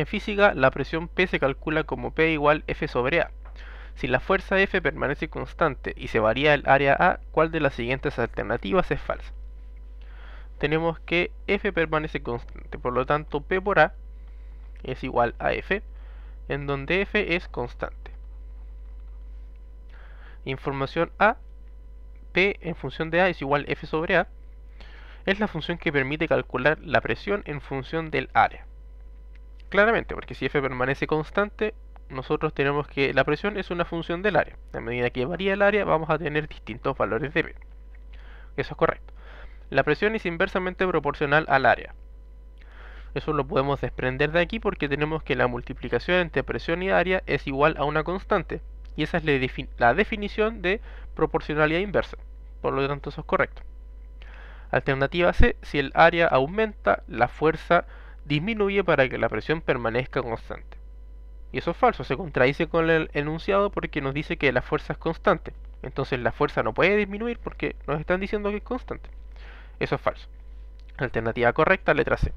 En física, la presión P se calcula como P igual F sobre A. Si la fuerza F permanece constante y se varía el área A, ¿cuál de las siguientes alternativas es falsa? Tenemos que F permanece constante, por lo tanto P por A es igual a F, en donde F es constante. Información A, P en función de A es igual a F sobre A, es la función que permite calcular la presión en función del área claramente, porque si f permanece constante, nosotros tenemos que la presión es una función del área. A medida que varía el área, vamos a tener distintos valores de B. Eso es correcto. La presión es inversamente proporcional al área. Eso lo podemos desprender de aquí porque tenemos que la multiplicación entre presión y área es igual a una constante. Y esa es la, la definición de proporcionalidad inversa. Por lo tanto, eso es correcto. Alternativa C, si el área aumenta, la fuerza disminuye para que la presión permanezca constante. Y eso es falso, se contradice con el enunciado porque nos dice que la fuerza es constante. Entonces la fuerza no puede disminuir porque nos están diciendo que es constante. Eso es falso. Alternativa correcta, letra C.